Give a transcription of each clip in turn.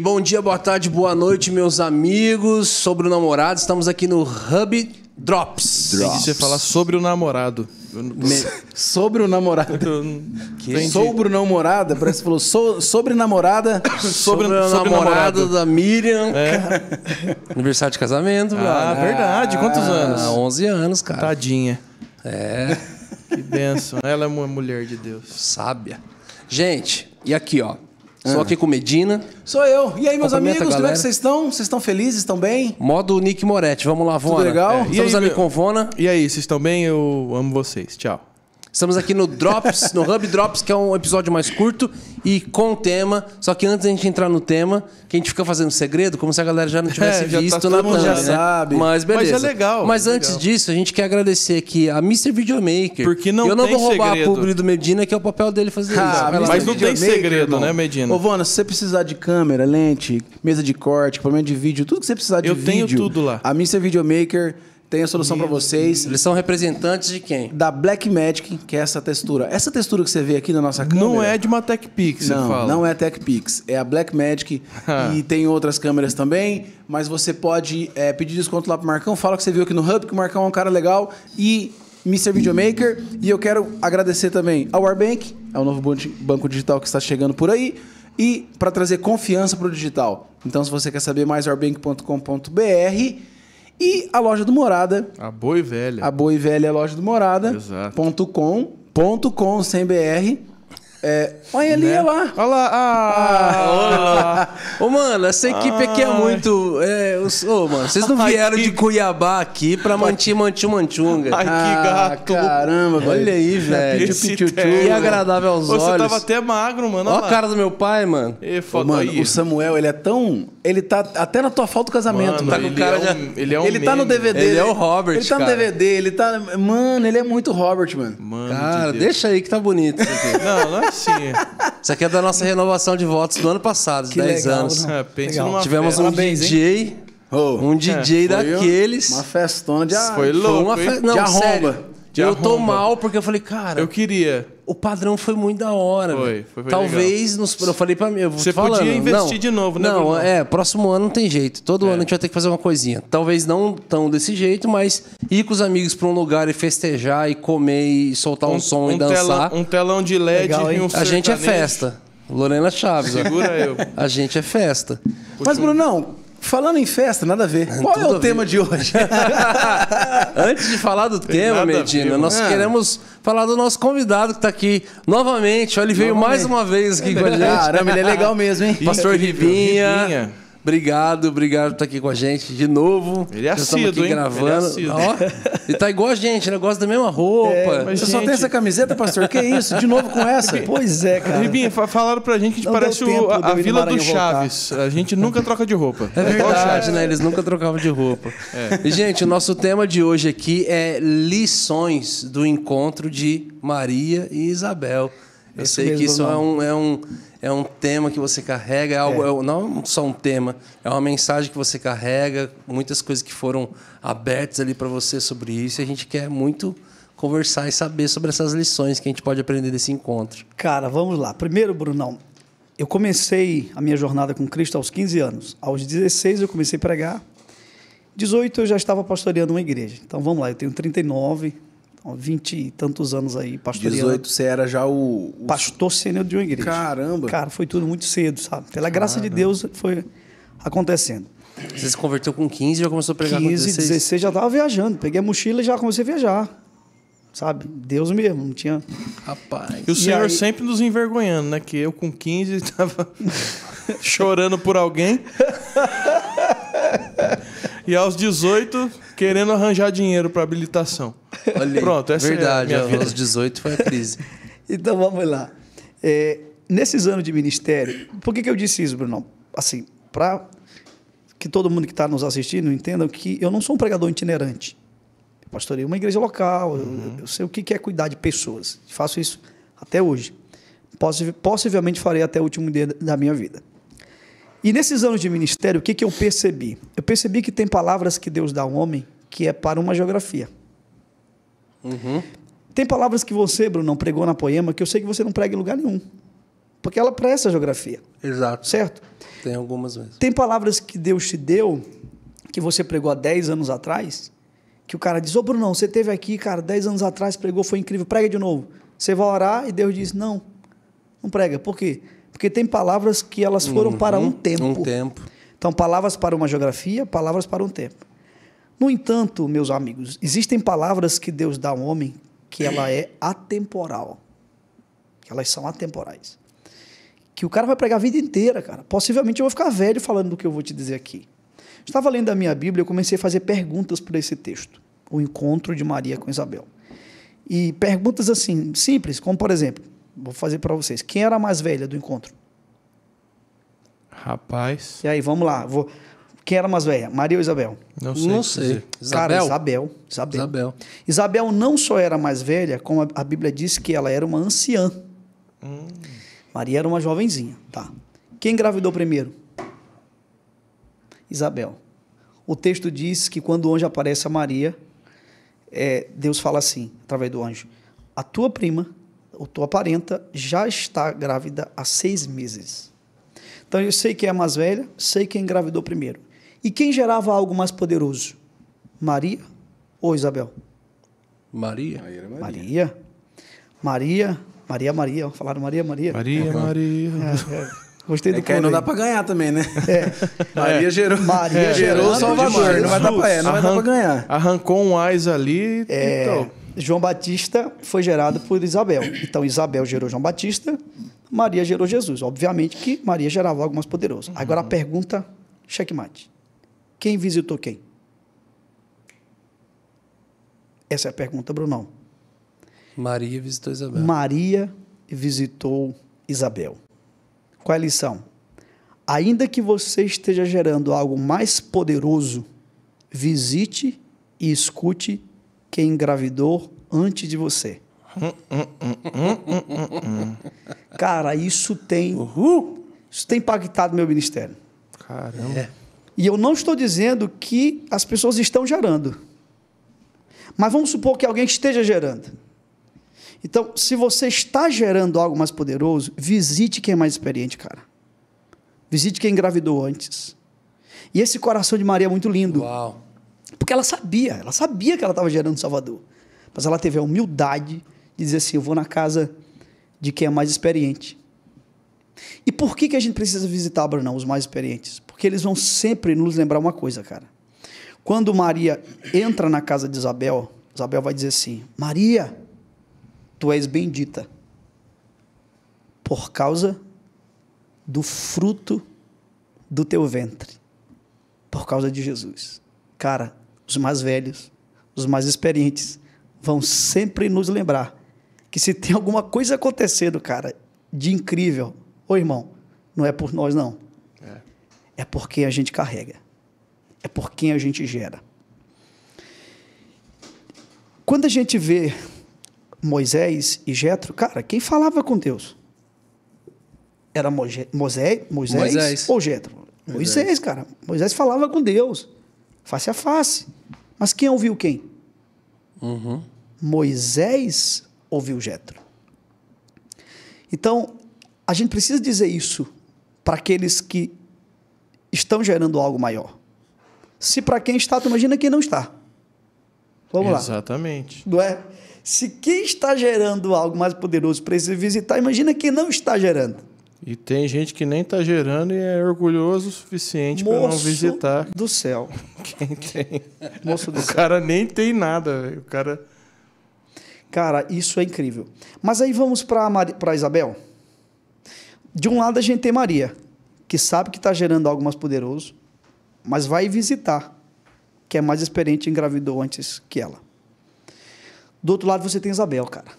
bom dia, boa tarde, boa noite, meus amigos. Sobre o namorado, estamos aqui no Hub Drops. Drops. Você falar sobre o namorado. Me... Sobre o namorado. Que? Sobre o namorada? Parece que falou so... sobre namorada. Sobre, sobre o namorado, namorado da Miriam. É. Aniversário de casamento, Ah, verdade. Quantos ah, anos? 11 anos, cara. Tadinha. É. Que benção. Ela é uma mulher de Deus. Sábia. Gente, e aqui, ó. Sou ah. aqui com Medina. Sou eu. E aí, meus tá amigos, como é que vocês estão? Vocês estão felizes? Estão bem? Modo Nick Moretti. Vamos lá, Vona. Tudo legal? É. Estamos aí, ali meu... com Vona. E aí, vocês estão bem? Eu amo vocês. Tchau. Estamos aqui no Drops, no Hub Drops, que é um episódio mais curto e com tema. Só que antes da gente entrar no tema, que a gente fica fazendo segredo, como se a galera já não é, tivesse é, já tá visto tá, na plana, já né? sabe. Mas beleza. Mas é legal. Mas é antes legal. disso, a gente quer agradecer aqui a Mr. Videomaker. Porque não Eu não vou roubar segredo. a publi do Medina, que é o papel dele fazer ah, isso. Mas não tem segredo, né, irmão. né, Medina? Ô, Vona, se você precisar de câmera, lente, mesa de corte, equipamento de vídeo, tudo que você precisar de Eu vídeo... Eu tenho tudo lá. A Mr. Videomaker... Tem a solução para vocês. Eles são representantes de quem? Da Black Magic, que é essa textura. Essa textura que você vê aqui na nossa câmera. Não é de uma TechPix, não, fala. Não é TechPix, é a Black Magic e tem outras câmeras também. Mas você pode é, pedir desconto lá pro Marcão. Fala que você viu aqui no Hub, que o Marcão é um cara legal e Mr. Videomaker. E eu quero agradecer também ao Warbank, é o novo banco digital que está chegando por aí e para trazer confiança para o digital. Então, se você quer saber mais, warbank.com.br e a loja do Morada. A Boi Velha. A Boi Velha é a loja do Morada. Exato. Ponto com, ponto com, sem BR. É, olha ali, né? olha lá. Olha lá. Ah, Ô, mano, essa equipe aqui é muito. É, os, ô, mano, vocês não vieram Ai, de Cuiabá aqui pra Manti Mantiu manchunga Ai, que ah, gato. Ah, caramba, olha aí, velho. Que agradável aos Ô, olhos. Você tava até magro, mano. Olha, olha a cara do meu pai, mano. E, foda ô, mano, aí. o Samuel, ele é tão ele tá até na tua falta do casamento. Mano, tá ele, cara é um, ele é um Ele tá no DVD. Ele, é o Robert, Ele tá cara. no DVD, ele tá... Mano, ele é muito Robert, mano. mano cara, de deixa aí que tá bonito isso aqui. não, não é assim. Isso aqui é da nossa renovação de votos do ano passado, de 10 legal, anos. Não. É, pensa numa Tivemos um Parabéns, DJ... Hein? Oh, um DJ é, daqueles. Uma festona de arromba. Foi louco. Foi uma fe... Não, de arromba. Sério, de eu arromba. tô mal porque eu falei, cara. Eu queria o padrão foi muito da hora. Foi, foi, foi Talvez, legal. nos, eu falei pra mim. Você falando, podia investir não, de novo, né? Não, Bruno? é, próximo ano não tem jeito. Todo é. ano a gente vai ter que fazer uma coisinha. Talvez não tão desse jeito, mas ir com os amigos pra um lugar e festejar e comer e soltar um, um som um e dançar. Telão, um telão de LED legal, e um A gente é festa. Lorena Chaves. Segura ó. eu. A gente é festa. Mas, Bruno não Falando em festa, nada a ver. É, Qual é o tema de hoje? Antes de falar do tema, Medina, nós ah. queremos falar do nosso convidado que está aqui novamente. Olha, ele veio novamente. mais uma vez aqui com a gente. Caramba, ele é legal mesmo, hein? Pastor Ribinha. Ribinha. Obrigado, obrigado por estar aqui com a gente de novo. Ele é assíduo, hein? gravando. Ele, é Ó, ele tá igual a gente, né? Gosta da mesma roupa. É, mas Você gente... só tem essa camiseta, pastor? Que isso? De novo com essa? pois é, cara. Ribinha, falaram pra gente que gente parece o, a, a Vila do Chaves. Voltar. A gente nunca troca de roupa. É verdade, né? Eles nunca trocavam de roupa. É. E, gente, o nosso tema de hoje aqui é lições do encontro de Maria e Isabel. Eu Esse sei que isso é um, é um é um tema que você carrega, é algo, é. é não só um tema, é uma mensagem que você carrega, muitas coisas que foram abertas ali para você sobre isso. E a gente quer muito conversar e saber sobre essas lições que a gente pode aprender desse encontro. Cara, vamos lá. Primeiro, Brunão, eu comecei a minha jornada com Cristo aos 15 anos. Aos 16 eu comecei a pregar. 18 eu já estava pastoreando uma igreja. Então vamos lá, eu tenho 39, 20 e tantos anos aí pastoreando. 18 você era já o, o... pastor sênior de uma igreja. Caramba. Cara, foi tudo muito cedo, sabe? Pela Caramba. graça de Deus foi acontecendo. Você se converteu com 15 e já começou a pregar 15, com 16? 16 já estava viajando. Peguei a mochila e já comecei a viajar. Sabe? Deus mesmo, não tinha. Rapaz. E o e Senhor aí... sempre nos envergonhando, né? Que eu com 15 estava chorando por alguém. e aos 18 querendo arranjar dinheiro para habilitação. Pronto, essa verdade, é a minha vida. aos 18 foi a crise. então vamos lá. É, nesses anos de ministério, por que, que eu disse isso, Bruno? Assim, para que todo mundo que está nos assistindo entenda que eu não sou um pregador itinerante. Eu pastorei uma igreja local, uhum. eu, eu, sei o que é cuidar de pessoas. Faço isso até hoje. possivelmente farei até o último dia da minha vida. E nesses anos de ministério, o que, que eu percebi? Eu percebi que tem palavras que Deus dá ao homem que é para uma geografia. Uhum. Tem palavras que você, Bruno, não pregou na poema que eu sei que você não prega em lugar nenhum. Porque ela para essa geografia. Exato. Certo? Tem algumas vezes. Tem palavras que Deus te deu, que você pregou há 10 anos atrás, que o cara diz: Ô oh, Bruno, você teve aqui, cara, 10 anos atrás, pregou, foi incrível, prega de novo. Você vai orar e Deus diz: Não, não prega. Por quê? Porque tem palavras que elas foram uhum, para um uhum, tempo. Um tempo. Então, palavras para uma geografia, palavras para um tempo. No entanto, meus amigos, existem palavras que Deus dá ao homem que ela é atemporal. Que elas são atemporais. Que o cara vai pregar a vida inteira, cara. Possivelmente eu vou ficar velho falando do que eu vou te dizer aqui. Estava lendo a minha Bíblia, eu comecei a fazer perguntas para esse texto. O encontro de Maria com Isabel. E perguntas assim, simples, como por exemplo, Vou fazer para vocês. Quem era a mais velha do encontro? Rapaz. E aí, vamos lá. Vou... Quem era a mais velha? Maria ou Isabel? Não sei. Não sei. Isabel? Cara, Isabel. Isabel. Isabel. Isabel não só era mais velha, como a Bíblia diz que ela era uma anciã. Hum. Maria era uma jovenzinha, tá? Quem engravidou primeiro? Isabel. O texto diz que quando o anjo aparece a Maria, é, Deus fala assim, através do anjo: A tua prima ou tua parenta já está grávida há seis meses. Então eu sei quem é a mais velha, sei quem engravidou primeiro. E quem gerava algo mais poderoso? Maria ou Isabel? Maria. Maria. Maria. Maria, Maria, Maria. Falaram Maria, Maria. Maria, uhum. Maria. É, é. Gostei é do que aí não dá para ganhar também, né? É. Maria é. gerou, Maria gerou o Salvador. Não vai dar para ganhar. Arrancou um ás ali. É. Então. João Batista foi gerado por Isabel. Então, Isabel gerou João Batista, Maria gerou Jesus. Obviamente que Maria gerava algo mais poderoso. Agora a uhum. pergunta, checkmate. Quem visitou quem? Essa é a pergunta, Brunão. Maria visitou Isabel. Maria visitou Isabel. Qual é a lição? Ainda que você esteja gerando algo mais poderoso, visite e escute que engravidou antes de você. Cara, isso tem. Uhul. Isso tem impactado meu ministério. Caramba. É. E eu não estou dizendo que as pessoas estão gerando. Mas vamos supor que alguém esteja gerando. Então, se você está gerando algo mais poderoso, visite quem é mais experiente, cara. Visite quem engravidou antes. E esse coração de Maria é muito lindo. Uau. Porque ela sabia, ela sabia que ela estava gerando Salvador. Mas ela teve a humildade de dizer assim: eu vou na casa de quem é mais experiente. E por que, que a gente precisa visitar, Brunão, os mais experientes? Porque eles vão sempre nos lembrar uma coisa, cara. Quando Maria entra na casa de Isabel, Isabel vai dizer assim: Maria, tu és bendita por causa do fruto do teu ventre, por causa de Jesus. Cara, os mais velhos, os mais experientes, vão sempre nos lembrar que se tem alguma coisa acontecendo, cara, de incrível, ô irmão, não é por nós, não. É, é por quem a gente carrega. É por quem a gente gera. Quando a gente vê Moisés e Jetro, cara, quem falava com Deus? Era Moisés, Moisés, Moisés. ou Jetro? Moisés. Moisés, cara. Moisés falava com Deus. Face a face. Mas quem ouviu quem? Uhum. Moisés ouviu Jetro. Então, a gente precisa dizer isso para aqueles que estão gerando algo maior. Se para quem está, tu imagina quem não está. Vamos Exatamente. lá. Exatamente. Não é? Se quem está gerando algo mais poderoso precisa visitar, imagina quem não está gerando. E tem gente que nem tá gerando e é orgulhoso o suficiente para não visitar. do céu. Quem tem? Moço do o céu. cara nem tem nada, véio. o cara. Cara, isso é incrível. Mas aí vamos para Mar... Pra Isabel. De um lado a gente tem Maria, que sabe que tá gerando algo mais poderoso, mas vai visitar, que é mais experiente e engravidou antes que ela. Do outro lado você tem Isabel, cara,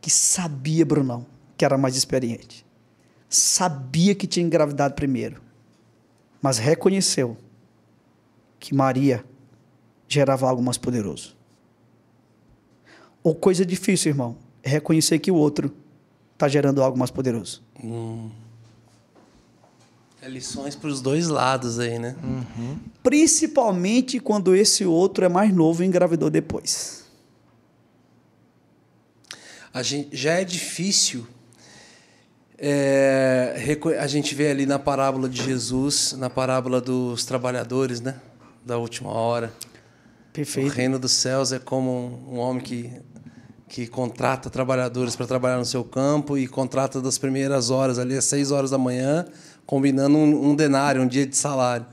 que sabia, Brunão que era mais experiente. Sabia que tinha engravidado primeiro, mas reconheceu que Maria gerava algo mais poderoso. Ou coisa difícil, irmão, é reconhecer que o outro está gerando algo mais poderoso. Hum. É lições para os dois lados aí, né? Uhum. Principalmente quando esse outro é mais novo e engravidou depois. A gente, já é difícil é, a gente vê ali na parábola de Jesus, na parábola dos trabalhadores, né? Da última hora. Perfeito. O reino dos céus é como um, homem que, que contrata trabalhadores para trabalhar no seu campo e contrata das primeiras horas, ali às seis horas da manhã, combinando um, um denário, um dia de salário.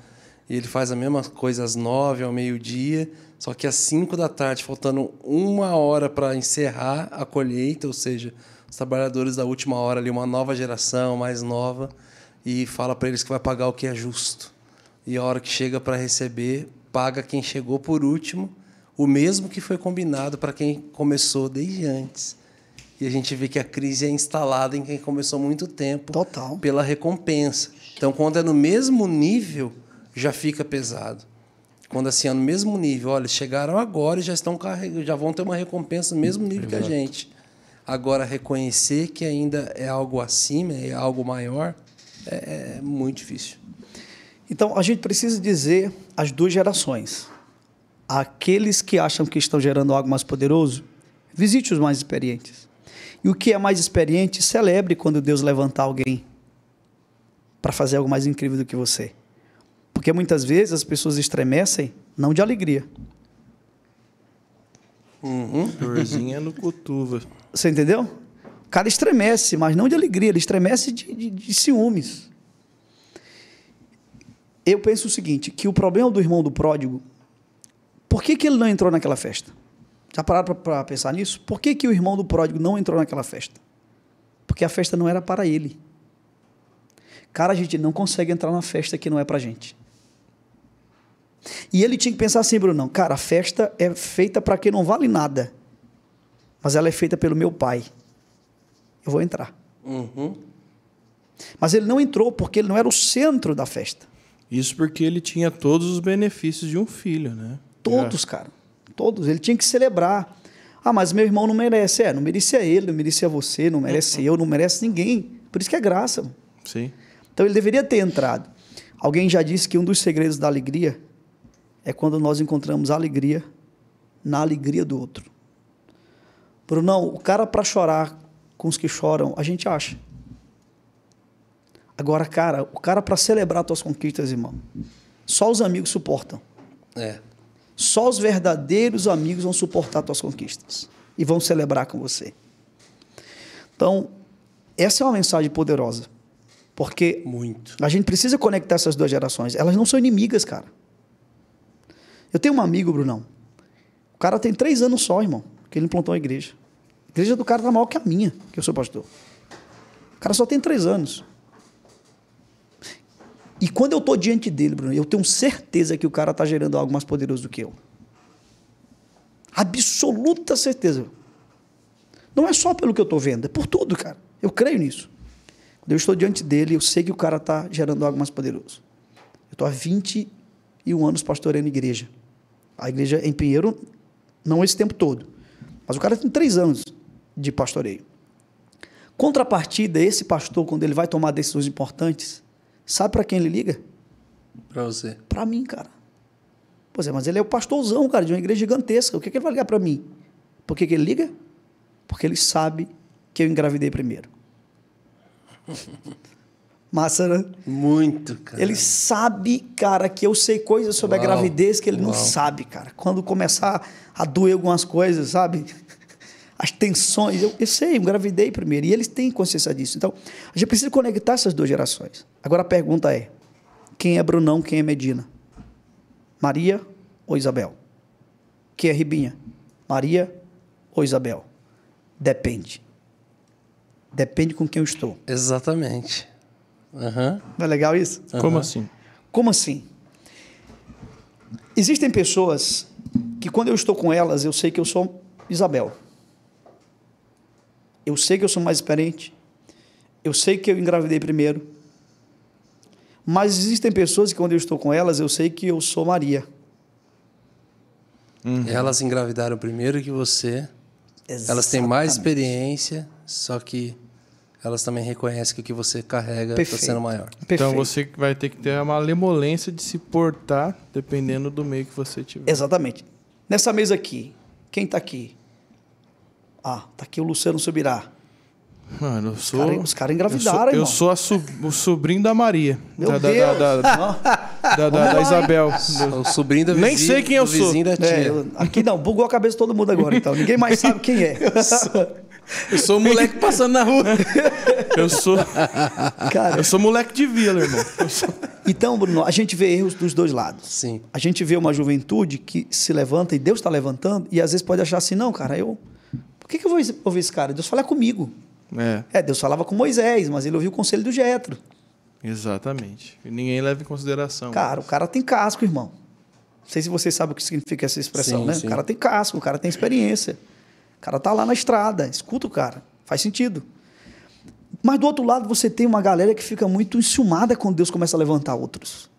E ele faz a mesma coisa às nove, ao meio-dia, só que às cinco da tarde, faltando uma hora para encerrar a colheita, ou seja, os trabalhadores da última hora ali, uma nova geração, mais nova, e fala para eles que vai pagar o que é justo. E a hora que chega para receber, paga quem chegou por último, o mesmo que foi combinado para quem começou desde antes. E a gente vê que a crise é instalada em quem começou muito tempo Total. pela recompensa. Então, quando é no mesmo nível, já fica pesado. Quando assim, é no mesmo nível, olha, chegaram agora e já estão carregando, já vão ter uma recompensa no mesmo nível Exato. que a gente. Agora, reconhecer que ainda é algo acima, é algo maior, é, é muito difícil. Então, a gente precisa dizer as duas gerações. Aqueles que acham que estão gerando algo mais poderoso, visite os mais experientes. E o que é mais experiente, celebre quando Deus levantar alguém para fazer algo mais incrível do que você. Porque muitas vezes as pessoas estremecem não de alegria, Uhum. Dorzinha no cotuva. Você entendeu? O cara estremece, mas não de alegria, ele estremece de, de, de ciúmes. Eu penso o seguinte, que o problema do irmão do pródigo, por que, que ele não entrou naquela festa? Já pararam para pensar nisso? Por que, que o irmão do pródigo não entrou naquela festa? Porque a festa não era para ele. Cara, a gente não consegue entrar na festa que não é para gente. E ele tinha que pensar assim, Bruno, não, cara, a festa é feita para quem não vale nada, mas ela é feita pelo meu pai. Eu vou entrar. Uhum. Mas ele não entrou porque ele não era o centro da festa. Isso porque ele tinha todos os benefícios de um filho, né? Todos, é. cara. Todos. Ele tinha que celebrar. Ah, mas meu irmão não merece. É, não merecia ele, não merecia você, não merece uhum. eu, não merece ninguém. Por isso que é graça. Sim. Então ele deveria ter entrado. Alguém já disse que um dos segredos da alegria é quando nós encontramos alegria na alegria do outro. Brunão, o cara para chorar com os que choram, a gente acha. Agora, cara, o cara para celebrar tuas conquistas, irmão, só os amigos suportam. É. Só os verdadeiros amigos vão suportar tuas conquistas e vão celebrar com você. Então, essa é uma mensagem poderosa. Porque Muito. a gente precisa conectar essas duas gerações. Elas não são inimigas, cara. Eu tenho um amigo, Brunão. O cara tem três anos só, irmão, que ele implantou uma igreja. A igreja do cara tá maior que a minha, que eu sou pastor. O cara só tem três anos. E quando eu estou diante dele, Bruno, eu tenho certeza que o cara está gerando algo mais poderoso do que eu. Absoluta certeza. Não é só pelo que eu estou vendo, é por tudo, cara. Eu creio nisso. Quando eu estou diante dele, eu sei que o cara está gerando algo mais poderoso. Eu estou há 21 anos pastoreando igreja. A igreja em Pinheiro, não esse tempo todo. Mas o cara tem três anos de pastoreio. Contrapartida, esse pastor, quando ele vai tomar decisões importantes, sabe para quem ele liga? Para você. Para mim, cara. Pois é, mas ele é o pastorzão, cara, de uma igreja gigantesca. O que, é que ele vai ligar para mim? Por que, que ele liga? Porque ele sabe que eu engravidei primeiro. Massa, né? Muito, cara. Ele sabe, cara, que eu sei coisas sobre Uau. a gravidez que ele Uau. não sabe, cara. Quando começar a doer algumas coisas, sabe? As tensões. Eu, eu sei, eu gravidei primeiro. E eles têm consciência disso. Então, a gente precisa conectar essas duas gerações. Agora a pergunta é: quem é Brunão, quem é Medina? Maria ou Isabel? Quem é Ribinha? Maria ou Isabel? Depende. Depende com quem eu estou. Exatamente. Uhum. Não é legal isso? Uhum. Como assim? Como assim? Existem pessoas que, quando eu estou com elas, eu sei que eu sou Isabel. Eu sei que eu sou mais experiente. Eu sei que eu engravidei primeiro. Mas existem pessoas que, quando eu estou com elas, eu sei que eu sou Maria. Uhum. Elas engravidaram primeiro que você. Exatamente. Elas têm mais experiência, só que elas também reconhecem que o que você carrega está sendo maior. Perfeito. Então você vai ter que ter uma lemolência de se portar dependendo do meio que você tiver. Exatamente. Nessa mesa aqui, quem está aqui? Ah, está aqui o Luciano Subirá. Mano, eu sou. Cara, os caras engravidaram, Eu sou, eu sou so, o sobrinho da Maria. Meu da, Deus. Da, da, da, da Isabel. O sobrinho da vizinha, Nem sei quem eu sou. É, aqui não, bugou a cabeça de todo mundo agora, então. Ninguém mais sabe quem é. Eu sou moleque passando na rua. Eu sou. Cara, eu sou moleque de vila, irmão. Sou... Então, Bruno, a gente vê erros dos dois lados. Sim. A gente vê uma juventude que se levanta e Deus está levantando, e às vezes pode achar assim: não, cara, eu. Por que, que eu vou ouvir esse cara? Deus fala comigo. É. é, Deus falava com Moisés, mas ele ouviu o conselho do Jetro. Exatamente. E ninguém leva em consideração. Cara, mas... o cara tem casco, irmão. Não sei se vocês sabem o que significa essa expressão, sim, né? Sim. O cara tem casco, o cara tem experiência. O cara tá lá na estrada, escuta o cara, faz sentido. Mas do outro lado você tem uma galera que fica muito enciumada quando Deus começa a levantar outros.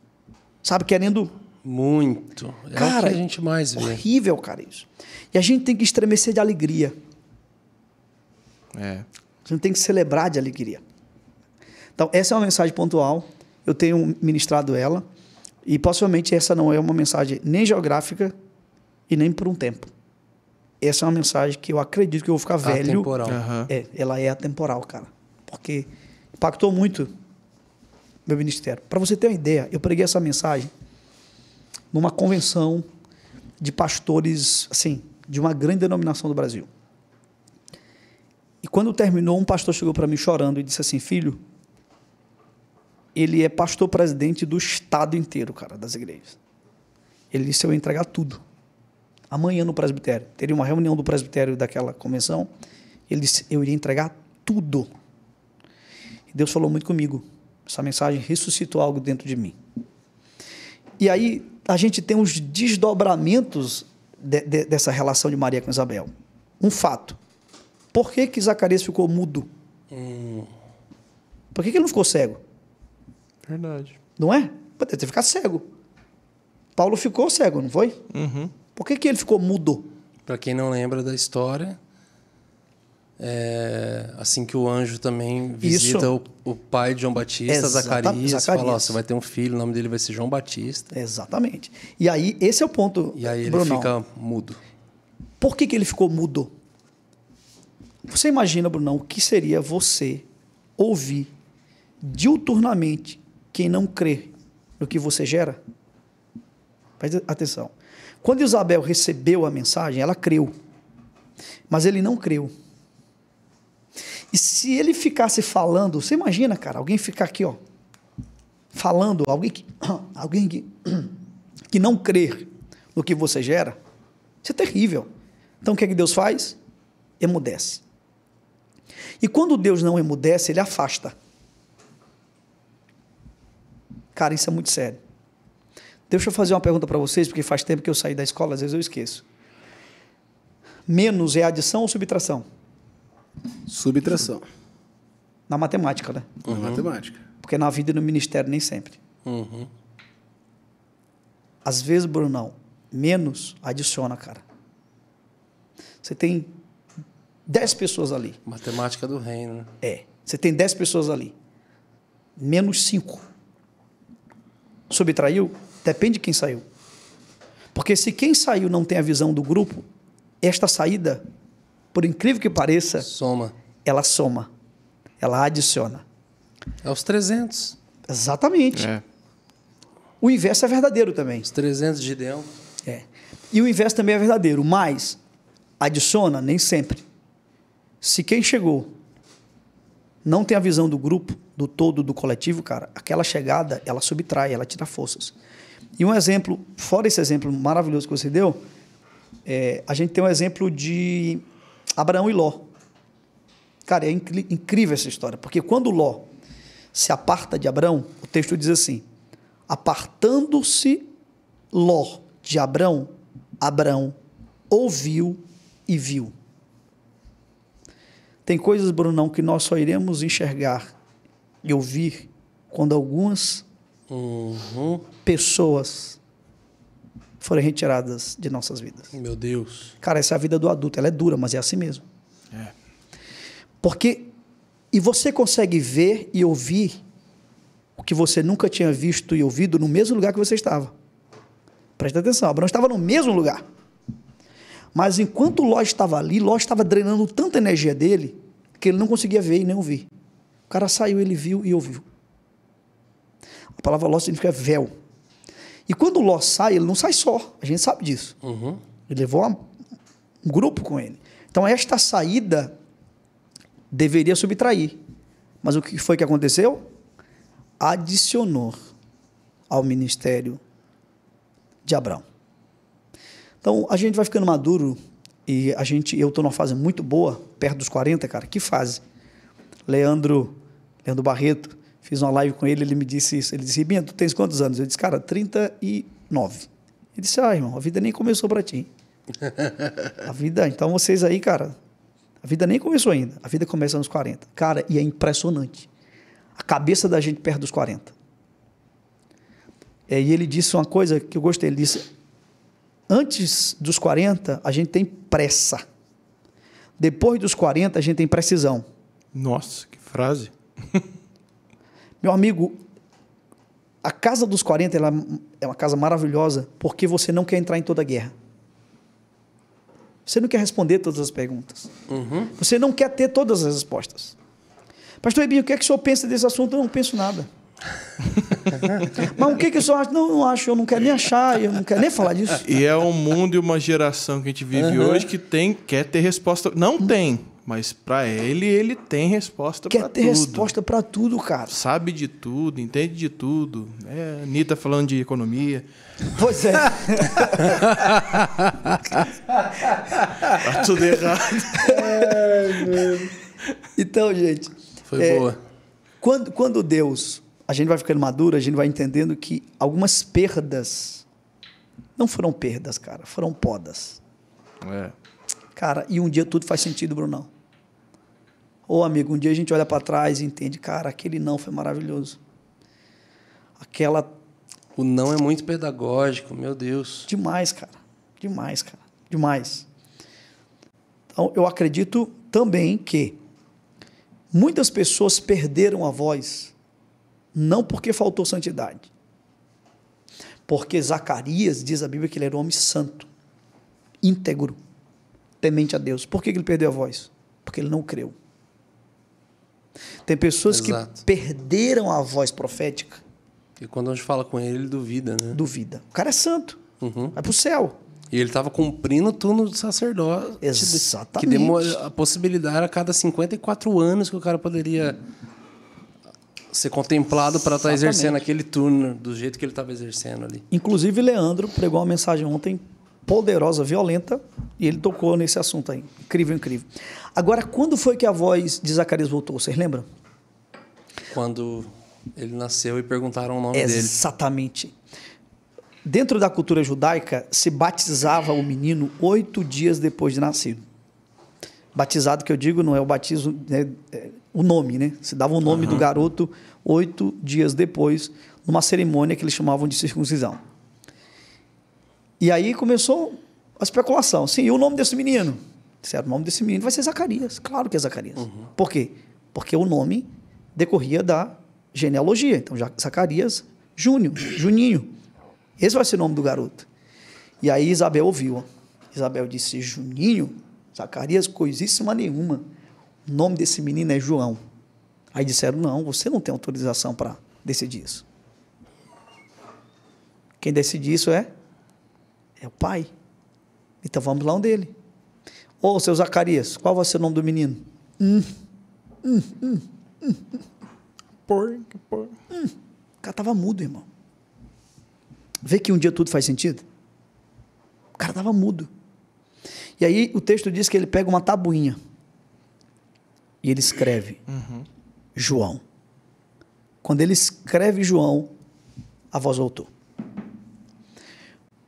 Sabe, querendo. Muito. É cara, a gente mais vê. Horrível, cara, isso. E a gente tem que estremecer de alegria. É. A gente tem que celebrar de alegria. Então, essa é uma mensagem pontual. Eu tenho ministrado ela. E possivelmente essa não é uma mensagem nem geográfica e nem por um tempo essa é uma mensagem que eu acredito que eu vou ficar velho. Atemporal. Uhum. É, ela é atemporal, cara. Porque impactou muito meu ministério. Para você ter uma ideia, eu preguei essa mensagem numa convenção de pastores, assim, de uma grande denominação do Brasil. E quando terminou, um pastor chegou para mim chorando e disse assim: Filho, ele é pastor presidente do estado inteiro, cara, das igrejas. Ele disse: Eu ia entregar tudo amanhã no presbitério. Teria uma reunião do presbitério daquela convenção. Ele disse: Eu iria entregar tudo. E Deus falou muito comigo. Essa mensagem ressuscitou algo dentro de mim. E aí a gente tem os desdobramentos de, de, dessa relação de Maria com Isabel. Um fato. Por que, que Zacarias ficou mudo? Hum. Por que, que ele não ficou cego? Verdade. Não é? Pode ter ficado cego. Paulo ficou cego, não foi? Uhum. Por que, que ele ficou mudo? Para quem não lembra da história, é, assim que o anjo também visita o, o, pai de João Batista, Zacarias, Zacarias. fala: oh, você vai ter um filho, o nome dele vai ser João Batista. Exatamente. E aí, esse é o ponto. E aí ele Brunão. fica mudo. Por que, que ele ficou mudo? Você imagina, Brunão, o que seria você ouvir diuturnamente quem não crê no que você gera? Preste atenção. Quando Isabel recebeu a mensagem, ela creu. Mas ele não creu. E se ele ficasse falando, você imagina, cara, alguém ficar aqui, ó, falando, alguém que, alguém que, que não crer no que você gera, isso é terrível. Então o que é que Deus faz? Emudece. E quando Deus não emudece, ele afasta. Cara, isso é muito sério. Deixa eu fazer uma pergunta para vocês, porque faz tempo que eu saí da escola, às vezes eu esqueço. Menos é adição ou subtração? Subtração. Na matemática, né? Uhum. Na matemática. Porque na vida e no ministério nem sempre. Uhum. Às vezes, Brunão, menos adiciona, cara. Você tem 10 pessoas ali. Matemática do reino, né? É. Você tem 10 pessoas ali. Menos 5. Subtraiu? Depende de quem saiu. Porque se quem saiu não tem a visão do grupo, esta saída, por incrível que pareça, soma. Ela soma. Ela adiciona. É os 300. Exatamente. É. O inverso é verdadeiro também. Os 300 de Deus. É. E o inverso também é verdadeiro, mas adiciona nem sempre. Se quem chegou não tem a visão do grupo, do todo, do coletivo, cara, aquela chegada, ela subtrai, ela tira forças. E um exemplo, fora esse exemplo maravilhoso que você deu, é, a gente tem um exemplo de Abraão e Ló. Cara, é incrível essa história, porque quando Ló se aparta de Abraão, o texto diz assim: apartando-se Ló de Abraão, Abraão ouviu e viu. Tem coisas, Brunão, que nós só iremos enxergar e ouvir quando algumas Uhum. Pessoas foram retiradas de nossas vidas. Meu Deus. Cara, essa é a vida do adulto. Ela é dura, mas é assim mesmo. É. Porque. E você consegue ver e ouvir o que você nunca tinha visto e ouvido no mesmo lugar que você estava. Presta atenção, Abraão estava no mesmo lugar. Mas enquanto Ló estava ali, Ló estava drenando tanta energia dele que ele não conseguia ver e nem ouvir. O cara saiu, ele viu e ouviu. A palavra ló significa véu. E quando o Ló sai, ele não sai só, a gente sabe disso. Uhum. Ele levou uma, um grupo com ele. Então, esta saída deveria subtrair. Mas o que foi que aconteceu? Adicionou ao ministério de Abraão. Então, a gente vai ficando maduro e a gente, eu estou numa fase muito boa, perto dos 40, cara. Que fase? Leandro, Leandro Barreto, Fiz uma live com ele, ele me disse isso. Ele disse, Ribinha, tu tens quantos anos? Eu disse, cara, 39. Ele disse, ah, irmão, a vida nem começou para ti. a vida, então vocês aí, cara, a vida nem começou ainda. A vida começa nos 40. Cara, e é impressionante. A cabeça da gente perto dos 40. E e ele disse uma coisa que eu gostei. Ele disse: Antes dos 40, a gente tem pressa. Depois dos 40, a gente tem precisão. Nossa, que frase. Meu amigo, a casa dos 40 ela é uma casa maravilhosa porque você não quer entrar em toda a guerra. Você não quer responder todas as perguntas. Uhum. Você não quer ter todas as respostas. Pastor Ebinho, o que é que o senhor pensa desse assunto? Eu não penso nada. Mas o que, é que o senhor acha? Não, não acho, eu não quero nem achar, eu não quero nem falar disso. E é um mundo e uma geração que a gente vive uhum. hoje que tem, quer ter resposta. Não uhum. tem. Mas para ele, ele tem resposta para tudo. Quer ter resposta para tudo, cara. Sabe de tudo, entende de tudo. É, Anitta falando de economia. Pois é. tá tudo errado. É, então, gente. Foi é, boa. Quando, quando Deus. A gente vai ficando maduro, a gente vai entendendo que algumas perdas. Não foram perdas, cara. Foram podas. É. Cara, e um dia tudo faz sentido, Brunão. Ô, amigo, um dia a gente olha para trás e entende, cara, aquele não foi maravilhoso. Aquela. O não é muito pedagógico, meu Deus. Demais, cara. Demais, cara. Demais. Então, eu acredito também que muitas pessoas perderam a voz, não porque faltou santidade. Porque Zacarias, diz a Bíblia, que ele era um homem santo, íntegro, temente a Deus. Por que ele perdeu a voz? Porque ele não creu. Tem pessoas Exato. que perderam a voz profética. E quando a gente fala com ele, ele duvida, né? Duvida. O cara é santo. Uhum. Vai pro céu. E ele estava cumprindo o turno de sacerdote. Exatamente. Que demora, a possibilidade era a cada 54 anos que o cara poderia ser contemplado para tá estar exercendo aquele turno do jeito que ele estava exercendo ali. Inclusive, Leandro pregou uma mensagem ontem poderosa, violenta, e ele tocou nesse assunto aí. Incrível, incrível. Agora, quando foi que a voz de Zacarias voltou? Vocês lembram? Quando ele nasceu e perguntaram o nome Exatamente. dele. Exatamente. Dentro da cultura judaica, se batizava o menino oito dias depois de nascido. Batizado, que eu digo, não é o batismo, é, é o nome, né? Se dava o nome uhum. do garoto oito dias depois, numa cerimônia que eles chamavam de circuncisão. E aí começou a especulação. Sim, e o nome desse menino? Certo? O nome desse menino vai ser Zacarias. Claro que é Zacarias. Uhum. Por quê? Porque o nome decorria da genealogia. Então, Zacarias Júnior, Juninho. Esse vai ser o nome do garoto. E aí Isabel ouviu. Isabel disse: Juninho, Zacarias, coisíssima nenhuma. O nome desse menino é João. Aí disseram: Não, você não tem autorização para decidir isso. Quem decide isso é? É o pai. Então vamos lá um dele. Ô, seu Zacarias, qual vai ser o nome do menino? Hum, hum, hum, hum. hum. Por, por. Hum. O cara tava mudo, irmão. Vê que um dia tudo faz sentido? O cara tava mudo. E aí o texto diz que ele pega uma tabuinha e ele escreve uhum. João. Quando ele escreve João, a voz voltou.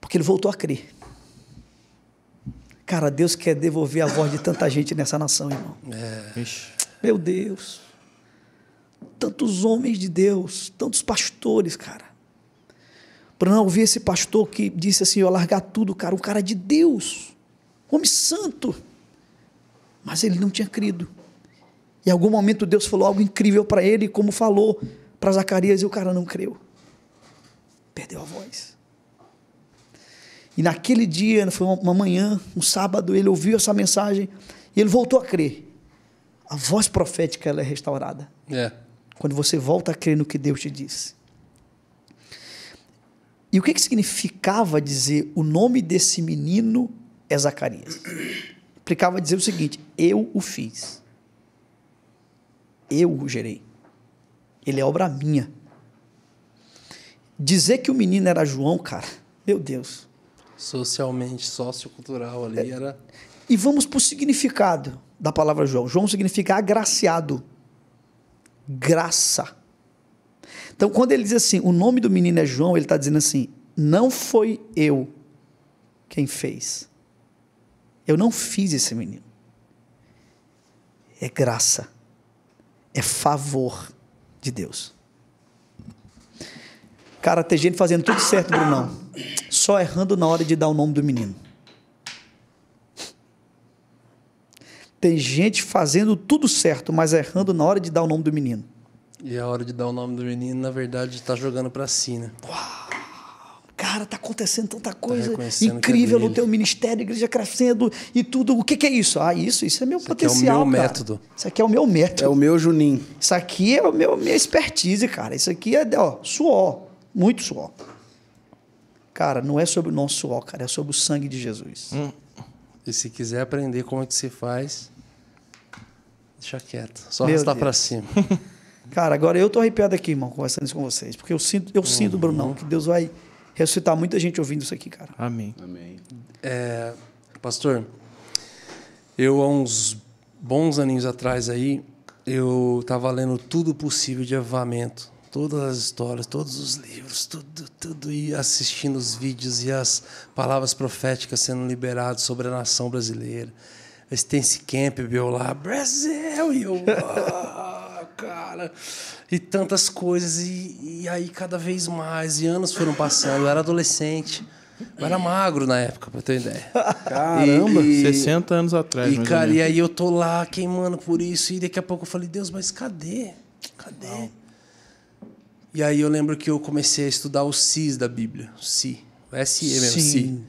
Porque ele voltou a crer. Cara, Deus quer devolver a voz de tanta gente nessa nação, irmão. É. Meu Deus. Tantos homens de Deus, tantos pastores, cara. Para não ouvir esse pastor que disse assim: eu largar tudo, cara, um cara de Deus, homem santo. Mas ele não tinha crido. Em algum momento Deus falou algo incrível para ele, como falou para Zacarias, e o cara não creu. Perdeu a voz. E naquele dia, foi uma manhã, um sábado, ele ouviu essa mensagem e ele voltou a crer. A voz profética ela é restaurada. É. Quando você volta a crer no que Deus te disse. E o que, que significava dizer o nome desse menino é Zacarias? Implicava dizer o seguinte: eu o fiz. Eu o gerei. Ele é obra minha. Dizer que o menino era João, cara, meu Deus socialmente, sociocultural ali é. era. E vamos para o significado da palavra João. João significa agraciado. Graça. Então, quando ele diz assim, o nome do menino é João, ele está dizendo assim: não foi eu quem fez. Eu não fiz esse menino. É graça. É favor de Deus. Cara, tem gente fazendo tudo certo, Brunão. Só errando na hora de dar o nome do menino. Tem gente fazendo tudo certo, mas errando na hora de dar o nome do menino. E a hora de dar o nome do menino, na verdade, está jogando para si, né? Uau! Cara, tá acontecendo tanta tá coisa tá incrível é no teu ministério, igreja crescendo e tudo. O que, que é isso? Ah, isso, isso é meu isso potencial. Aqui é o meu cara. método. Isso aqui é o meu método. É o meu Juninho. Isso aqui é o meu minha expertise, cara. Isso aqui é ó, suor muito suor. Cara, não é sobre o nosso suor, cara, é sobre o sangue de Jesus. Hum. E se quiser aprender como é que se faz, deixa quieto. Só está para cima. Cara, agora eu tô arrepiado aqui, irmão, conversando isso com vocês. Porque eu sinto, eu uhum. sinto, Brunão, que Deus vai ressuscitar muita gente ouvindo isso aqui, cara. Amém. Amém. É, pastor, eu há uns bons aninhos atrás aí, eu tava lendo Tudo Possível de Avivamento, todas as histórias, todos os livros, tudo, tudo, e assistindo os vídeos e as palavras proféticas sendo liberadas sobre a nação brasileira. A Camp, Campbell lá, Brasil! E eu, oh, cara! E tantas coisas, e, e aí cada vez mais, e anos foram passando, eu era adolescente. Eu era magro na época, pra ter ideia. Caramba! E, e, 60 anos atrás. E, cara, e aí eu tô lá queimando por isso, e daqui a pouco eu falei, Deus, mas cadê? Cadê? Não. E aí eu lembro que eu comecei a estudar os Cis da Bíblia. Si. S-E mesmo, Si.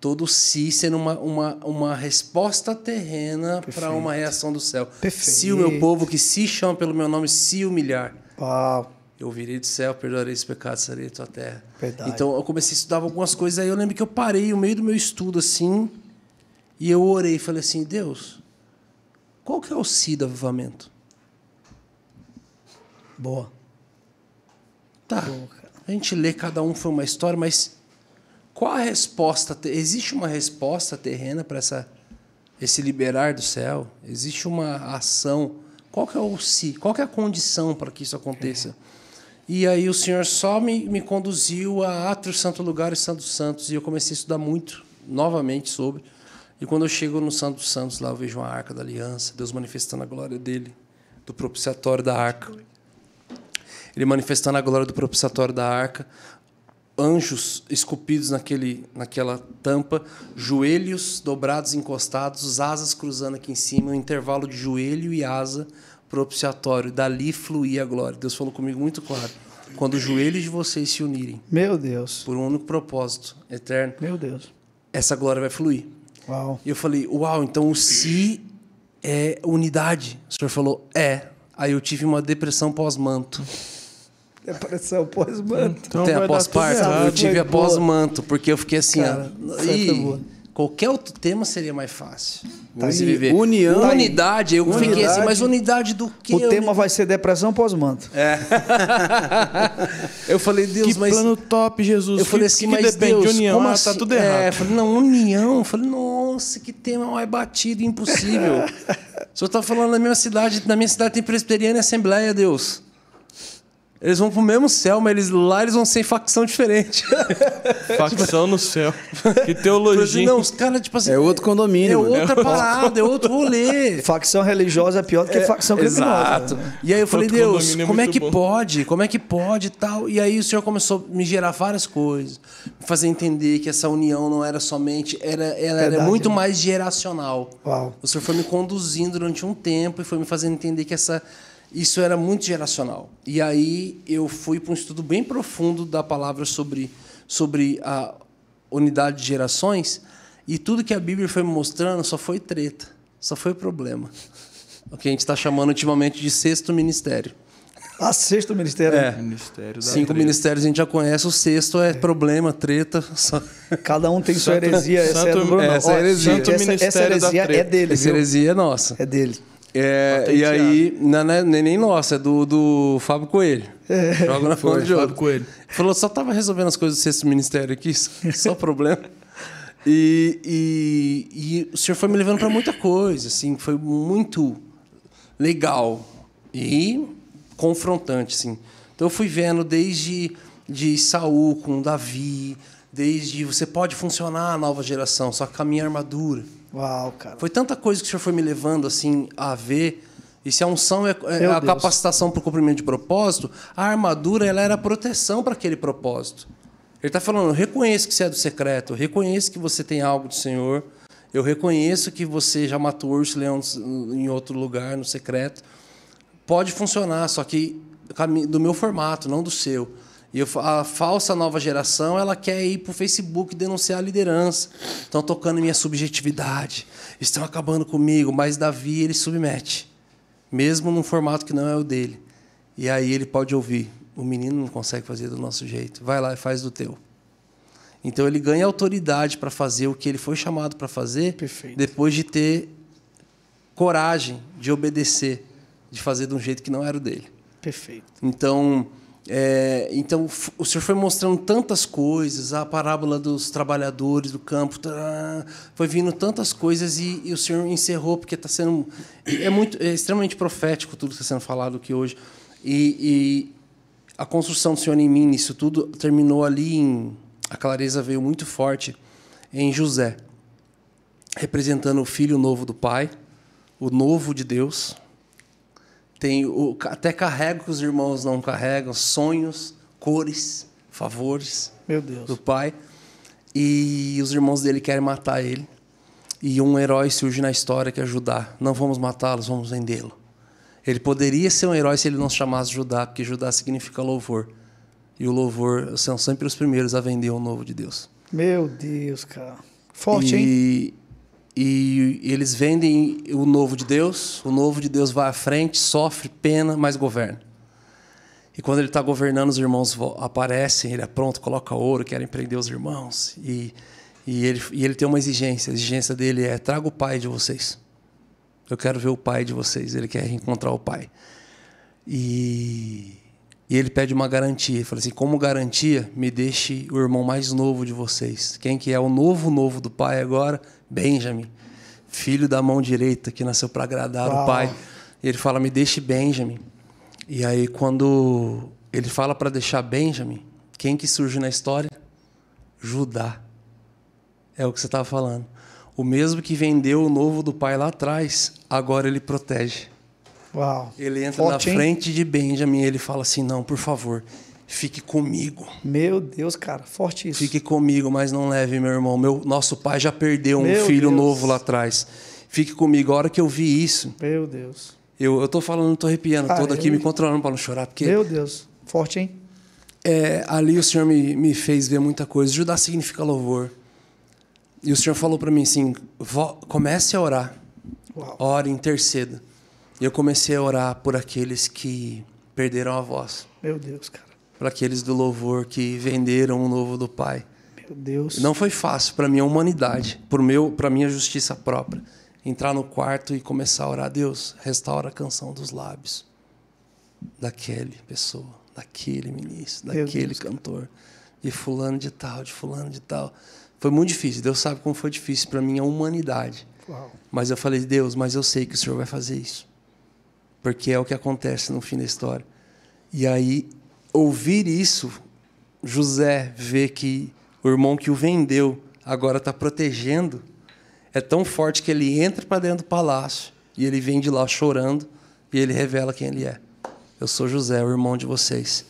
Todo Si sendo uma, uma, uma resposta terrena para uma reação do céu. Perfeito. Se o meu povo que se chama pelo meu nome se humilhar. Uau. Eu virei do céu, perdoarei os pecados, sarei a tua terra. Verdade. Então eu comecei a estudar algumas coisas, aí eu lembro que eu parei no meio do meu estudo assim, e eu orei, falei assim: Deus, qual que é o si do avivamento? Boa. Tá. A gente lê, cada um foi uma história, mas qual a resposta? Existe uma resposta terrena para essa esse liberar do céu? Existe uma ação? Qual que é o se? Si? Qual que é a condição para que isso aconteça? É. E aí o Senhor só me, me conduziu a Atrio Santo Lugar e Santo Santos e eu comecei a estudar muito novamente sobre. E quando eu chego no Santo Santos lá eu vejo uma Arca da Aliança, Deus manifestando a glória dele do propiciatório da Arca ele manifestando a glória do propiciatório da arca, anjos esculpidos naquele, naquela tampa, joelhos dobrados, encostados, asas cruzando aqui em cima, um intervalo de joelho e asa propiciatório. Dali fluía a glória. Deus falou comigo muito claro. Quando os joelhos de vocês se unirem. Meu Deus. Por um único propósito eterno. Meu Deus. Essa glória vai fluir. Uau. E eu falei, uau, então o si é unidade. O senhor falou, é. Aí eu tive uma depressão pós-manto. Depressão é pós-manto. Então, tem a pós-parto. Eu tive a pós-manto, porque eu fiquei assim. Cara, ah, e... Qualquer outro tema seria mais fácil. Tá se viver. União. Unidade, eu unidade. fiquei assim, mas unidade do que? O tema unidade? vai ser depressão pós-manto. É. eu falei, Deus, que mas. Que plano top, Jesus. Eu falei assim, que, que mas depende Deus, de união, como ah, tá assim? tá tudo é, errado. É, eu falei, não, união. Eu falei, nossa, que tema mais batido, impossível. o senhor tá falando na minha cidade, na minha cidade tem presbiteriana e assembleia, Deus. Eles vão pro mesmo céu, mas eles, lá eles vão ser em facção diferente. Facção no céu. Que teologia. assim, não, os caras, tipo assim. É outro condomínio. É mano. Né? outra é parada, é outro rolê. Facção religiosa é pior do que é, facção criminosa. Exato. Né? E aí eu falei, outro Deus, é como é que bom. pode? Como é que pode e tal? E aí o Senhor começou a me gerar várias coisas, me fazer entender que essa união não era somente. Era, ela Verdade, era muito né? mais geracional. Uau. O Senhor foi me conduzindo durante um tempo e foi me fazendo entender que essa isso era muito geracional. E aí eu fui para um estudo bem profundo da palavra sobre, sobre a unidade de gerações, e tudo que a Bíblia foi me mostrando só foi treta, só foi problema. O que a gente está chamando ultimamente de sexto ministério. Ah, sexto ministério? É. Ministério Cinco treta. ministérios a gente já conhece, o sexto é, é. problema, treta. Só... Cada um tem Santo, sua heresia, Santo, essa é é heresia, essa, essa heresia é dele. Essa viu? heresia é nossa. É dele. É, e aí, não, não é nem nossa, é do, do Fábio Coelho. É, Joga na foi, de outro. Fábio Coelho. Falou, só tava resolvendo as coisas do sexto ministério aqui, só problema. E, e, e, o senhor foi me levando para muita coisa, assim, foi muito legal e confrontante, assim. Então eu fui vendo desde de Saul com Davi, desde você pode funcionar a nova geração, só que com a minha armadura. Uau, cara. Foi tanta coisa que o senhor foi me levando assim a ver. E se a unção é, é a Deus. capacitação para o cumprimento de propósito, a armadura ela era a proteção para aquele propósito. Ele está falando: reconheço que você é do secreto, reconheço que você tem algo do Senhor, eu reconheço que você já matou urso leão em outro lugar, no secreto. Pode funcionar, só que do meu formato, não do seu. E a falsa nova geração, ela quer ir para o Facebook denunciar a liderança. Estão tocando minha subjetividade. Estão acabando comigo. Mas Davi, ele submete. Mesmo num formato que não é o dele. E aí ele pode ouvir. O menino não consegue fazer do nosso jeito. Vai lá e faz do teu. Então ele ganha autoridade para fazer o que ele foi chamado para fazer. Perfeito. Depois de ter coragem de obedecer. De fazer de um jeito que não era o dele. Perfeito. Então é, então, o senhor foi mostrando tantas coisas, a parábola dos trabalhadores do campo, foi vindo tantas coisas e, e o senhor encerrou, porque está sendo. É, muito, é extremamente profético tudo que está sendo falado aqui hoje. E, e, a construção do senhor em mim, isso tudo, terminou ali em. A clareza veio muito forte em José, representando o filho novo do pai, o novo de Deus, tem o, até carrego que os irmãos não carregam, sonhos, cores, favores do pai. E os irmãos dele querem matar ele. E um herói surge na história que é Judá. Não vamos matá-los, vamos vendê-lo. Ele poderia ser um herói se ele não se chamasse Judá, porque Judá significa louvor. E o louvor são sempre os primeiros a vender o novo de Deus. Meu Deus, cara. Forte, e, hein? E, eles vendem o novo de Deus, o novo de Deus vai à frente, sofre pena, mas governa. E quando ele está governando, os irmãos aparecem, ele é pronto, coloca ouro, querem prender os irmãos. E, e, ele, e ele tem uma exigência: a exigência dele é: traga o pai de vocês. Eu quero ver o pai de vocês. Ele quer encontrar o pai. E e ele pede uma garantia. Ele fala assim: como garantia, me deixe o irmão mais novo de vocês. Quem que é o novo novo do pai agora? Benjamin, filho da mão direita que nasceu para agradar Uau. o pai. E ele fala: me deixe Benjamin. E aí quando ele fala para deixar Benjamin, quem que surge na história? Judá. É o que você estava falando. O mesmo que vendeu o novo do pai lá atrás, agora ele protege. Uau. Ele entra Forte, na frente de Benjamin e ele fala assim: Não, por favor, fique comigo. Meu Deus, cara, forte isso. Fique comigo, mas não leve meu irmão. Meu, nosso pai já perdeu um meu filho Deus. novo lá atrás. Fique comigo. A hora que eu vi isso. Meu Deus. Eu, eu tô falando, tô arrepiando ah, todo aqui, eu... me controlando para não chorar. Porque meu Deus, forte, hein? É, ali o Senhor me, me fez ver muita coisa. Judá significa louvor. E o Senhor falou para mim assim: comece a orar. Uau. Ore, interceda. E eu comecei a orar por aqueles que perderam a voz. Meu Deus, cara. Para aqueles do louvor que venderam o novo do Pai. Meu Deus. Não foi fácil para minha humanidade, para minha justiça própria, entrar no quarto e começar a orar, Deus, restaura a canção dos lábios daquele pessoa, daquele ministro, daquele Deus, cantor, cara. e fulano de tal, de fulano de tal. Foi muito difícil. Deus sabe como foi difícil para minha humanidade. Uau. Mas eu falei, Deus, mas eu sei que o Senhor vai fazer isso porque é o que acontece no fim da história. E aí, ouvir isso, José vê que o irmão que o vendeu agora está protegendo, é tão forte que ele entra para dentro do palácio e ele vem de lá chorando e ele revela quem ele é. Eu sou José, o irmão de vocês.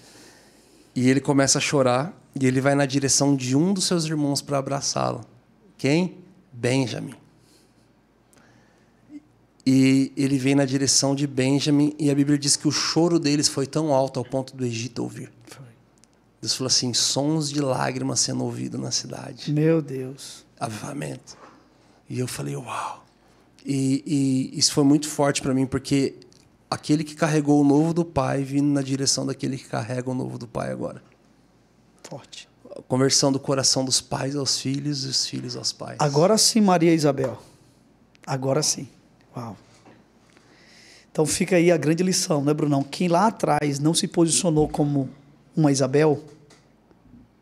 E ele começa a chorar e ele vai na direção de um dos seus irmãos para abraçá-lo. Quem? Benjamin. E ele vem na direção de Benjamin, e a Bíblia diz que o choro deles foi tão alto ao ponto do Egito ouvir. Foi. Deus falou assim: sons de lágrimas sendo ouvidos na cidade. Meu Deus. Avivamento. E eu falei: uau. E, e isso foi muito forte para mim, porque aquele que carregou o novo do Pai vindo na direção daquele que carrega o novo do Pai agora. Forte. Conversão do coração dos pais aos filhos e os filhos aos pais. Agora sim, Maria Isabel. Agora sim. Uau. Então fica aí a grande lição, né, Brunão? Quem lá atrás não se posicionou como uma Isabel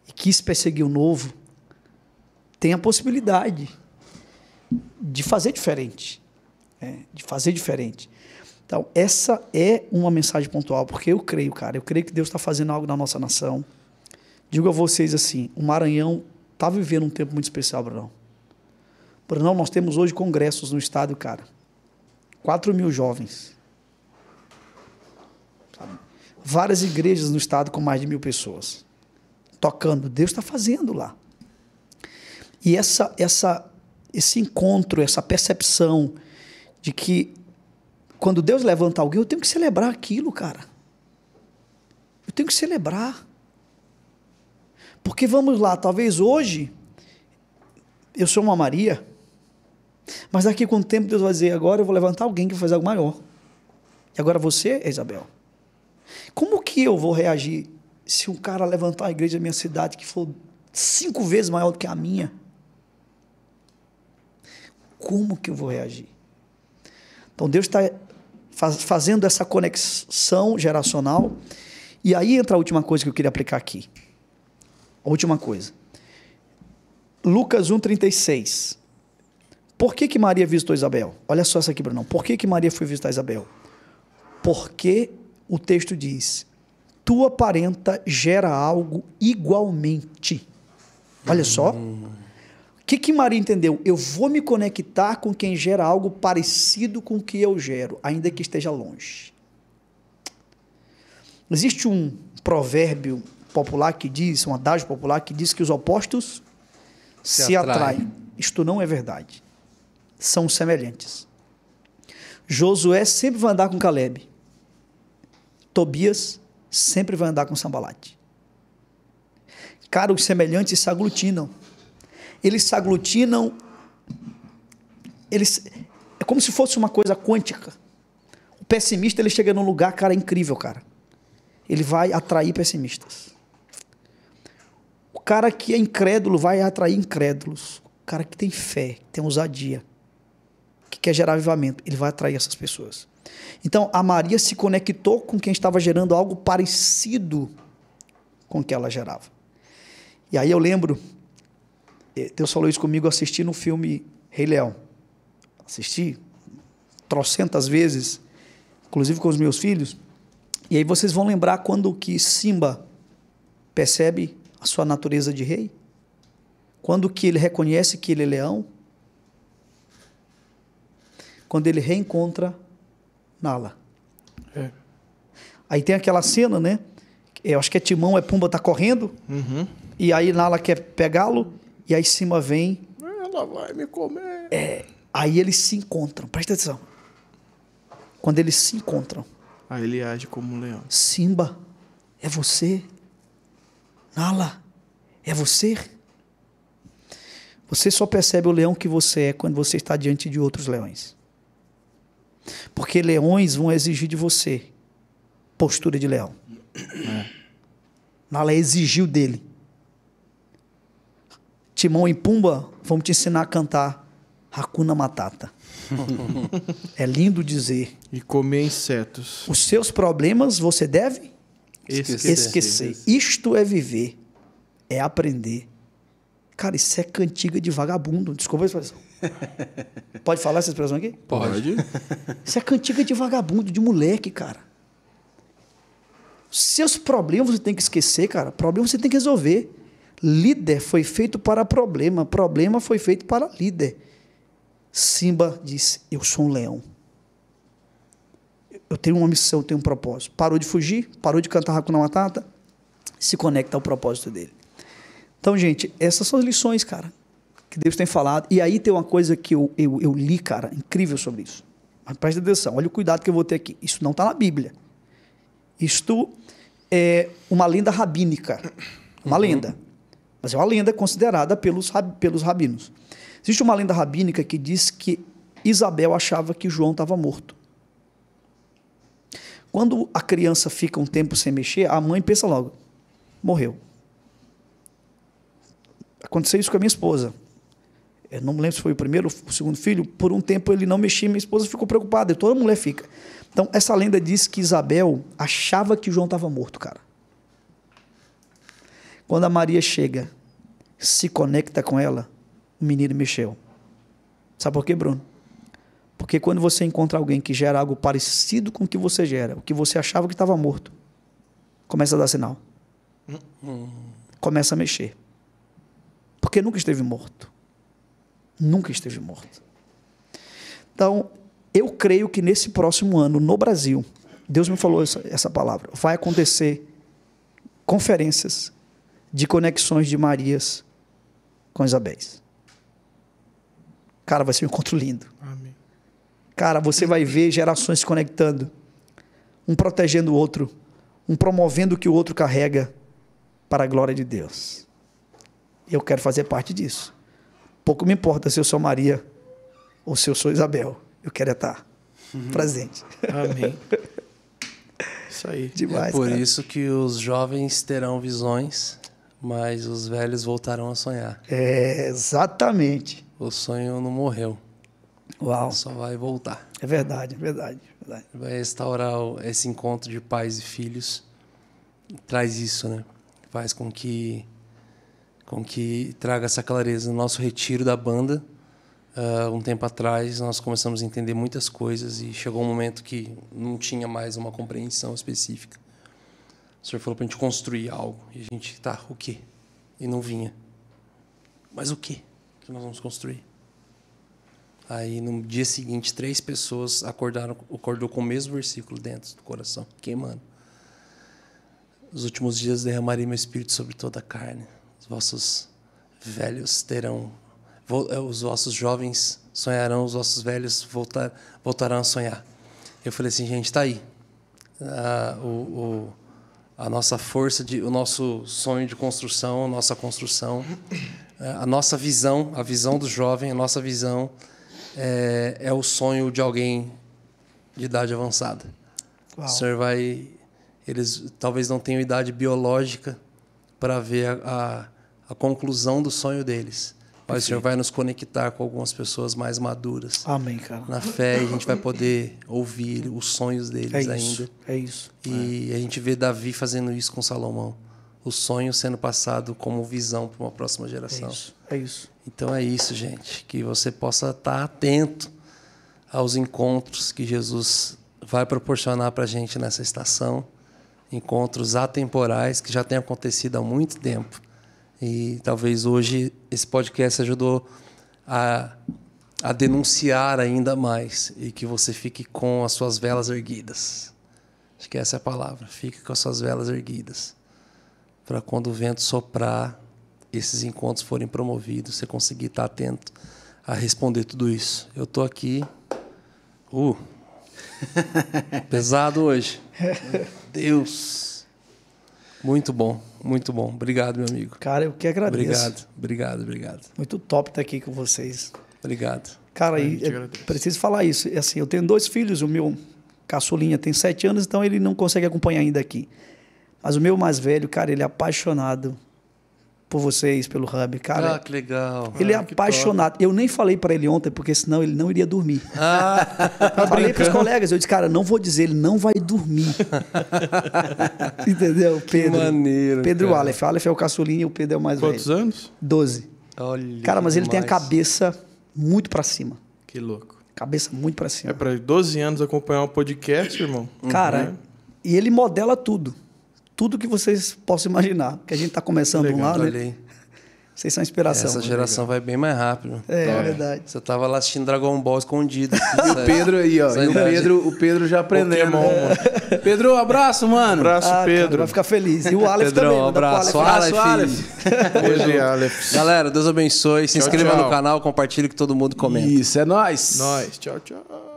e quis perseguir o novo, tem a possibilidade de fazer diferente. Né? de fazer diferente. Então, essa é uma mensagem pontual, porque eu creio, cara, eu creio que Deus está fazendo algo na nossa nação. Digo a vocês assim: o Maranhão está vivendo um tempo muito especial, Brunão. Brunão, nós temos hoje congressos no estado, cara 4 mil jovens. Sabe? Várias igrejas no estado com mais de mil pessoas. Tocando. Deus está fazendo lá. E essa, essa, esse encontro, essa percepção de que quando Deus levanta alguém, eu tenho que celebrar aquilo, cara. Eu tenho que celebrar. Porque vamos lá, talvez hoje eu sou uma Maria mas daqui com o tempo Deus vai dizer: agora eu vou levantar alguém que vai fazer algo maior. E agora você, é Isabel. Como que eu vou reagir se um cara levantar a igreja da minha cidade que for cinco vezes maior do que a minha? Como que eu vou reagir? Então Deus está faz, fazendo essa conexão geracional. E aí entra a última coisa que eu queria aplicar aqui. A última coisa. Lucas 1,36. Por que, que Maria visitou Isabel? Olha só essa aqui, Brunão. Por que, que Maria foi visitar Isabel? Porque o texto diz: tua parenta gera algo igualmente. Olha só. O que, que Maria entendeu? Eu vou me conectar com quem gera algo parecido com o que eu gero, ainda que esteja longe. Existe um provérbio popular que diz, um adágio popular que diz que os opostos se, se atraem. atraem. Isto não é verdade são semelhantes. Josué sempre vai andar com Caleb. Tobias sempre vai andar com Sambalate. Cara, os semelhantes se aglutinam. Eles se aglutinam. Eles, é como se fosse uma coisa quântica. O pessimista ele chega num lugar, cara, é incrível, cara. Ele vai atrair pessimistas. O cara que é incrédulo vai atrair incrédulos. O cara que tem fé, que tem ousadia quer gerar avivamento, ele vai atrair essas pessoas. Então, a Maria se conectou com quem estava gerando algo parecido com o que ela gerava. E aí eu lembro, eh, Deus falou isso comigo assistindo o filme Rei Leão. Assisti trocentas vezes, inclusive com os meus filhos. E aí vocês vão lembrar quando que Simba percebe a sua natureza de rei? Quando que ele reconhece que ele é leão? quando ele reencontra Nala. É. Aí tem aquela cena, né? Eu acho que é Timão, é Pumba tá correndo. Uhum. E aí Nala quer pegá-lo. E aí Cima vem. Ela vai me comer. É. Aí eles se encontram. Presta atenção. Quando eles se encontram. Aí ele age como um leão. Simba, é você? Nala, é você? Você só percebe o leão que você é quando você está diante de outros leões. Porque leões vão exigir de você postura de leão. É. Nala exigiu dele. Timão e Pumba vamos te ensinar a cantar Hakuna Matata. é lindo dizer. E comer insetos. Os seus problemas você deve esquecer. esquecer. Isto é viver, é aprender, Cara, isso é cantiga de vagabundo. Desculpa a expressão. Pode falar essa expressão aqui? Pode. Isso é cantiga de vagabundo, de moleque, cara. Seus problemas você tem que esquecer, cara. Problemas você tem que resolver. Líder foi feito para problema, problema foi feito para líder. Simba disse: Eu sou um leão. Eu tenho uma missão, eu tenho um propósito. Parou de fugir, parou de cantar Hakuna Matata, se conecta ao propósito dele. Então, gente, essas são as lições, cara, que Deus tem falado. E aí tem uma coisa que eu, eu, eu li, cara, incrível sobre isso. Mas presta atenção, olha o cuidado que eu vou ter aqui. Isso não está na Bíblia. Isto é uma lenda rabínica. Uma uhum. lenda. Mas é uma lenda considerada pelos, rab, pelos rabinos. Existe uma lenda rabínica que diz que Isabel achava que João estava morto. Quando a criança fica um tempo sem mexer, a mãe pensa logo: morreu. Aconteceu isso com a minha esposa. Eu não me lembro se foi o primeiro ou o segundo filho. Por um tempo ele não mexia, minha esposa ficou preocupada. Toda mulher fica. Então, essa lenda diz que Isabel achava que João estava morto, cara. Quando a Maria chega, se conecta com ela, o menino mexeu. Sabe por quê, Bruno? Porque quando você encontra alguém que gera algo parecido com o que você gera, o que você achava que estava morto, começa a dar sinal. Hum, hum. Começa a mexer porque nunca esteve morto. Nunca esteve morto. Então, eu creio que nesse próximo ano, no Brasil, Deus me falou essa, essa palavra, vai acontecer conferências de conexões de Marias com Isabéis. Cara, vai ser um encontro lindo. Amém. Cara, você vai ver gerações se conectando, um protegendo o outro, um promovendo o que o outro carrega para a glória de Deus. Eu quero fazer parte disso. Pouco me importa se eu sou Maria ou se eu sou Isabel. Eu quero é estar uhum. presente. Amém. Isso aí. Demais, é por cara. isso que os jovens terão visões, mas os velhos voltarão a sonhar. É, exatamente. O sonho não morreu. Uau. Só vai voltar. É verdade, é verdade, é verdade. Vai restaurar esse encontro de pais e filhos. Traz isso, né? Faz com que com que traga essa clareza. No nosso retiro da banda, uh, um tempo atrás, nós começamos a entender muitas coisas e chegou um momento que não tinha mais uma compreensão específica. O senhor falou para a gente construir algo e a gente, tá, o quê? E não vinha. Mas o quê que nós vamos construir? Aí no dia seguinte, três pessoas acordaram, acordou com o mesmo versículo dentro do coração, queimando. nos últimos dias derramarei meu espírito sobre toda a carne. Os vossos velhos terão, eh, os vossos jovens sonharão, os vossos velhos voltar, voltarão a sonhar. Eu falei assim, gente, está aí. Ah, o, o, a nossa força, de, o nosso sonho de construção, a nossa construção, eh, a nossa visão, a visão do jovem, a nossa visão é, é o sonho de alguém de idade avançada. Uau. O senhor vai. Eles talvez não tenham idade biológica, para ver a, a, a, conclusão do sonho deles. Mas o Senhor vai nos conectar com algumas pessoas mais maduras. Amém, cara. Na fé, a gente vai poder ouvir os sonhos deles é isso, ainda. É isso. E é. a gente vê Davi fazendo isso com Salomão. O sonho sendo passado como visão para uma próxima é geração. É isso. É isso. Então é isso, gente. Que você possa estar tá atento aos encontros que Jesus vai proporcionar para a gente nessa estação encontros atemporais que já têm acontecido há muito tempo. E talvez hoje esse podcast ajudou a, a denunciar ainda mais e que você fique com as suas velas erguidas. Acho que essa é a palavra. Fique com as suas velas erguidas. Para quando o vento soprar, esses encontros forem promovidos, você conseguir estar atento a responder tudo isso. Eu estou aqui. Uh, pesado hoje. Deus. Muito bom, muito bom. Obrigado, meu amigo. Cara, eu que agradeço. Obrigado, obrigado, obrigado. Muito top estar tá aqui com vocês. Obrigado. Cara, é, eu e, preciso falar isso. É assim, eu tenho dois filhos, o meu caçulinha tem sete anos, então ele não consegue acompanhar ainda aqui. Mas o meu mais velho, cara, ele é apaixonado por vocês, pelo Hub, cara. Ah, que legal. Ele é ah, apaixonado. Eu nem falei para ele ontem, porque senão ele não iria dormir. Ah, tá falei para os colegas, eu disse, cara, não vou dizer, ele não vai dormir. Entendeu? Pedro. Que maneiro. Pedro cara. Aleph. Aleph é o caçulinho e o Pedro é o mais Quantos velho. Quantos anos? Doze. Olha cara, mas demais. ele tem a cabeça muito para cima. Que louco. Cabeça muito para cima. É para 12 anos acompanhar um podcast, irmão. Cara, uhum. e ele modela tudo tudo que vocês possam imaginar. Porque a gente está começando legal, um lado. Né? Vocês são inspiração. Essa né? geração legal. vai bem mais rápido. É, é. verdade. Você tava lá assistindo Dragon Ball escondido. e o Pedro aí, ó. o Pedro, o Pedro já aprendeu. Pokémon, é. Pedro, abraço, mano. Abraço, ah, Pedro. Cara, vai ficar feliz. E o Aleph Pedrão, também. Né? Um abraço, Aleph. Aleph. Hoje, é Aleph. Galera, Deus abençoe. Se tchau, inscreva tchau. no canal, compartilhe que todo mundo comenta. Isso, é nóis. Nóis. Tchau, tchau.